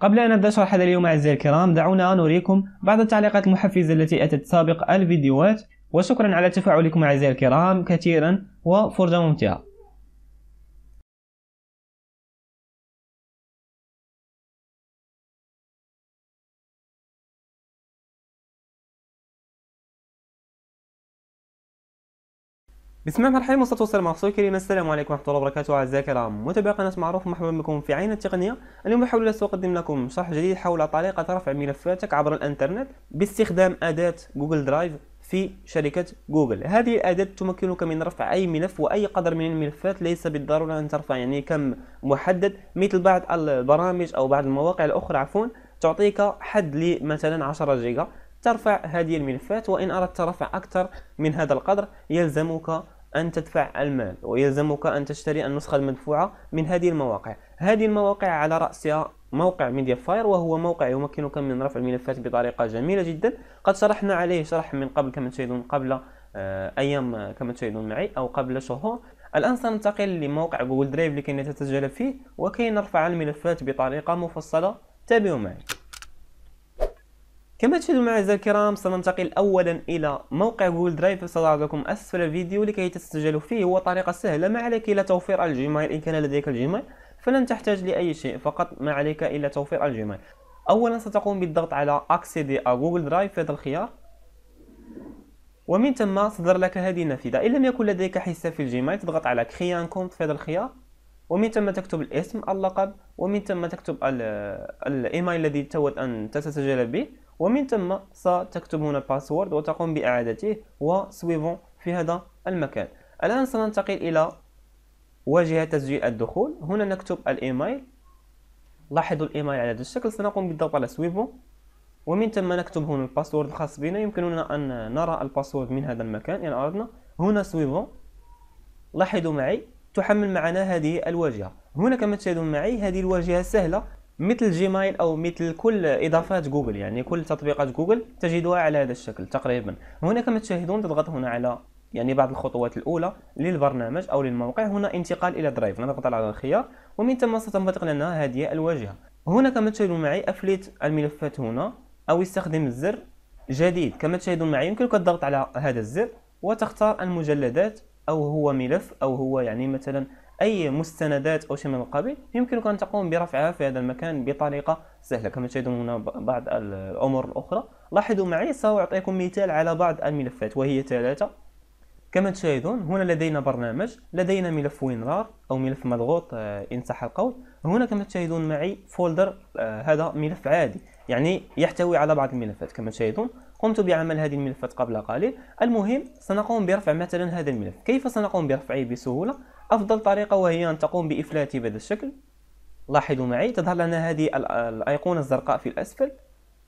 قبل أن نبدأ شرح هذا اليوم أعزائي الكرام دعونا نريكم بعض التعليقات المحفزة التي أتت سابق الفيديوهات وشكرا على تفاعلكم أعزائي الكرام كثيرا وفرجة ممتعة بسم الله الرحمن الرحيم والصلاه والسلام على السلام عليكم ورحمه الله وبركاته اعزائي الكرام متابعي قناه معروف مرحبا بكم في عين التقنيه اليوم بحول الله ساقدم لكم شرح جديد حول طريقه رفع ملفاتك عبر الانترنت باستخدام اداه جوجل درايف في شركة جوجل هذه الأداة تمكنك من رفع أي ملف وأي قدر من الملفات ليس بالضرورة أن ترفع يعني كم محدد مثل بعض البرامج أو بعض المواقع الأخرى عفوا تعطيك حد لمثلا 10 جيجا ترفع هذه الملفات وإن أردت رفع أكثر من هذا القدر يلزمك أن تدفع المال ويلزمك أن تشتري النسخة المدفوعة من هذه المواقع هذه المواقع على رأسها موقع ميديا فاير وهو موقع يمكنك من رفع الملفات بطريقة جميلة جدا قد شرحنا عليه شرح من قبل كما تشاهدون قبل آه، أيام كما تشاهدون معي أو قبل شهور الآن سننتقل لموقع جوجل درايف لكي نتسجل فيه وكي نرفع الملفات بطريقة مفصلة تابعوا معي كما تشاهدون معي الكرام سننتقل اولا الى موقع جوجل درايف سأضع لكم اسفل الفيديو لكي تسجلوا فيه وطريقة سهلة ما عليك الا توفير الجيميل ان كان لديك الجيميل فلن تحتاج لأي شيء فقط ما عليك إلا توفير الجيميل أولا ستقوم بالضغط على أكسيدي جوجل درايف في هذا الخيار ومن ثم صدر لك هذه النافذة إن لم يكن لديك حساب في الجيميل تضغط على كريان كونت في هذا الخيار ومن ثم تكتب الاسم اللقب ومن ثم تكتب الإيميل الذي تود أن تتسجل به ومن ثم ستكتب هنا باسورد وتقوم بإعادته وسويفون في هذا المكان الآن سننتقل إلى واجهة تسجيل الدخول هنا نكتب الإيميل لاحظوا الإيميل على هذا الشكل سنقوم بالضغط على سويفون ومن ثم نكتب هنا الباسورد الخاص بنا يمكننا أن نرى الباسورد من هذا المكان إن أردنا هنا سويفون لاحظوا معي تحمل معنا هذه الواجهة هنا كما تشاهدون معي هذه الواجهة سهلة مثل جيمايل او مثل كل اضافات جوجل يعني كل تطبيقات جوجل تجدها على هذا الشكل تقريبا هنا كما تشاهدون تضغط هنا على يعني بعض الخطوات الاولى للبرنامج او للموقع هنا انتقال الى درايف نضغط على الخيار ومن ثم ستنبثق لنا هذه الواجهه هنا كما تشاهدون معي افلت الملفات هنا او استخدم الزر جديد كما تشاهدون معي يمكنك الضغط على هذا الزر وتختار المجلدات او هو ملف او هو يعني مثلا اي مستندات او شيء من القبيل يمكنك ان تقوم برفعها في هذا المكان بطريقه سهله كما تشاهدون هنا بعض الامور الاخرى لاحظوا معي ساعطيكم مثال على بعض الملفات وهي ثلاثه كما تشاهدون هنا لدينا برنامج لدينا ملف وينرار او ملف مضغوط آه، ان صح القول هنا كما تشاهدون معي فولدر آه، هذا ملف عادي يعني يحتوي على بعض الملفات كما تشاهدون قمت بعمل هذه الملفات قبل قليل المهم سنقوم برفع مثلا هذا الملف كيف سنقوم برفعه بسهولة أفضل طريقة وهي أن تقوم بإفلات بهذا الشكل لاحظوا معي تظهر لنا هذه الأيقونة الزرقاء في الأسفل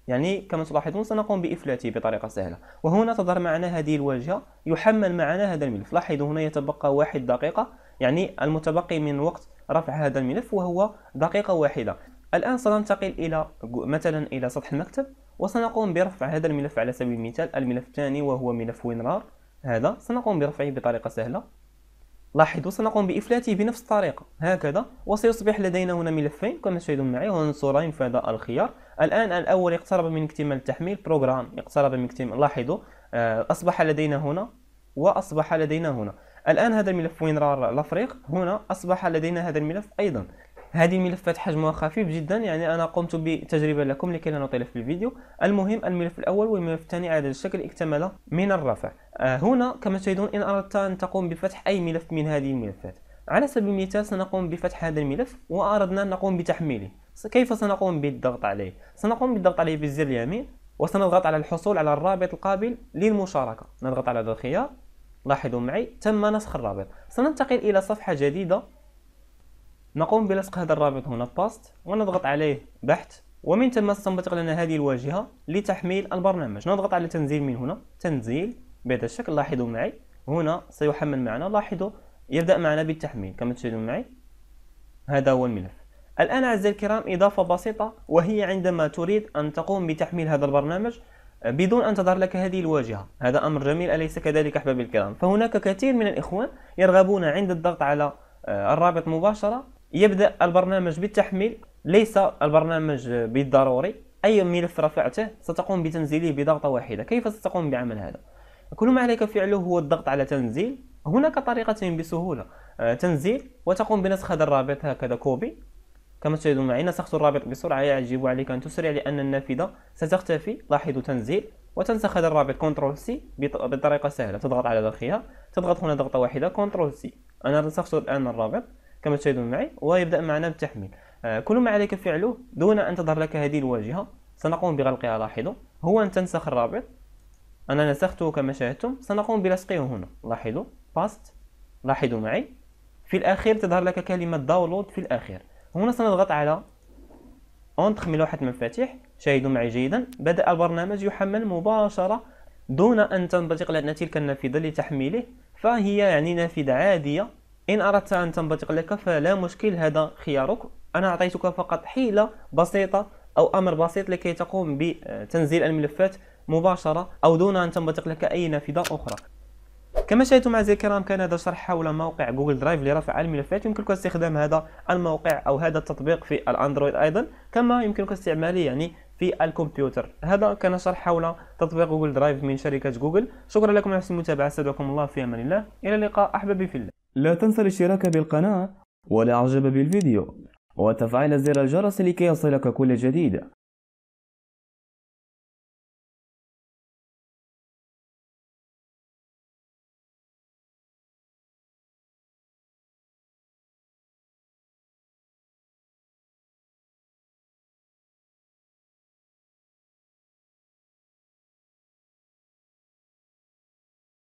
يعني كما تلاحظون سنقوم بإفلاته بطريقة سهلة وهنا تظهر معنا هذه الواجهة يحمل معنا هذا الملف لاحظوا هنا يتبقى واحد دقيقة يعني المتبقي من وقت رفع هذا الملف وهو دقيقة واحدة الآن سننتقل إلى مثلا إلى سطح المكتب وسنقوم برفع هذا الملف على سبيل المثال الملف الثاني وهو ملف وينرار هذا سنقوم برفعه بطريقة سهلة لاحظوا سنقوم بإفلاته بنفس الطريقة هكذا وسيصبح لدينا هنا ملفين كما تشاهدون معي هنا صورين في هذا الخيار الآن الأول اقترب من اكتمال التحميل بروجرام اقترب من اكتمال لاحظوا آه، أصبح لدينا هنا وأصبح لدينا هنا الآن هذا الملف وين راه الأفريق هنا أصبح لدينا هذا الملف أيضا هذه الملفات حجمها خفيف جدا يعني انا قمت بتجربه لكم لكي لا نطيل في الفيديو المهم الملف الاول والملف الثاني على الشكل اكتمل من الرفع آه، هنا كما تشاهدون إن أردت أن تقوم بفتح أي ملف من هذه الملفات على سبيل المثال سنقوم بفتح هذا الملف وأردنا أن نقوم بتحميله كيف سنقوم بالضغط عليه؟ سنقوم بالضغط عليه بالزر اليمين وسنضغط على الحصول على الرابط القابل للمشاركة نضغط على هذا الخيار لاحظوا معي تم نسخ الرابط سننتقل إلى صفحة جديدة نقوم بلصق هذا الرابط هنا باست ونضغط عليه بحث ومن ثم ستنبثق لنا هذه الواجهة لتحميل البرنامج نضغط على تنزيل من هنا تنزيل بهذا الشكل لاحظوا معي هنا سيحمل معنا لاحظوا يبدأ معنا بالتحميل كما تشاهدون معي هذا هو الملف الآن أعزائي الكرام إضافة بسيطة وهي عندما تريد أن تقوم بتحميل هذا البرنامج بدون أن تظهر لك هذه الواجهة هذا أمر جميل أليس كذلك أحبابي الكرام فهناك كثير من الإخوان يرغبون عند الضغط على آه، الرابط مباشرة يبدأ البرنامج بالتحميل ليس البرنامج بالضروري أي ملف رفعته ستقوم بتنزيله بضغطة واحدة كيف ستقوم بعمل هذا؟ كل ما عليك فعله هو الضغط على تنزيل هناك طريقتين بسهولة آه، تنزيل وتقوم بنسخ هذا الرابط هكذا كوبي كما تشاهدون معي نسخت الرابط بسرعة يجب عليك أن تسرع لأن النافذة ستختفي لاحظوا تنزيل وتنسخ هذا الرابط كنترول سي بطريقة سهلة تضغط على داخلها تضغط هنا ضغطة واحدة كنترول سي أنا نسخت الآن الرابط كما تشاهدون معي ويبدأ معنا بالتحميل آه، كل ما عليك فعله دون أن تظهر لك هذه الواجهة سنقوم بغلقها لاحظوا هو أن تنسخ الرابط أنا نسخته كما شاهدتم سنقوم بلصقه هنا لاحظوا باست لاحظوا معي في الأخير تظهر لك كلمة داونلود في الأخير هنا سنضغط على أون من لوحة مفاتيح شاهدوا معي جيدا بدأ البرنامج يحمل مباشرة دون أن تنبثق لنا تلك النافذة لتحميله فهي يعني نافذة عادية إن أردت أن تنبثق لك فلا مشكل هذا خيارك أنا أعطيتك فقط حيلة بسيطة أو أمر بسيط لكي تقوم بتنزيل الملفات مباشرة أو دون أن تنبثق لك أي نافذة أخرى كما شاهدتم أعزائي الكرام كان هذا شرح حول موقع جوجل درايف لرفع الملفات يمكنك استخدام هذا الموقع أو هذا التطبيق في الأندرويد أيضا كما يمكنك استعماله يعني في الكمبيوتر هذا كان شرح حول تطبيق جوجل درايف من شركة جوجل شكرا لكم على حسن المتابعة استودعكم الله في أمان الله إلى اللقاء أحبابي في الله لا تنسى الاشتراك بالقناة والإعجاب بالفيديو وتفعيل زر الجرس لكي يصلك كل جديد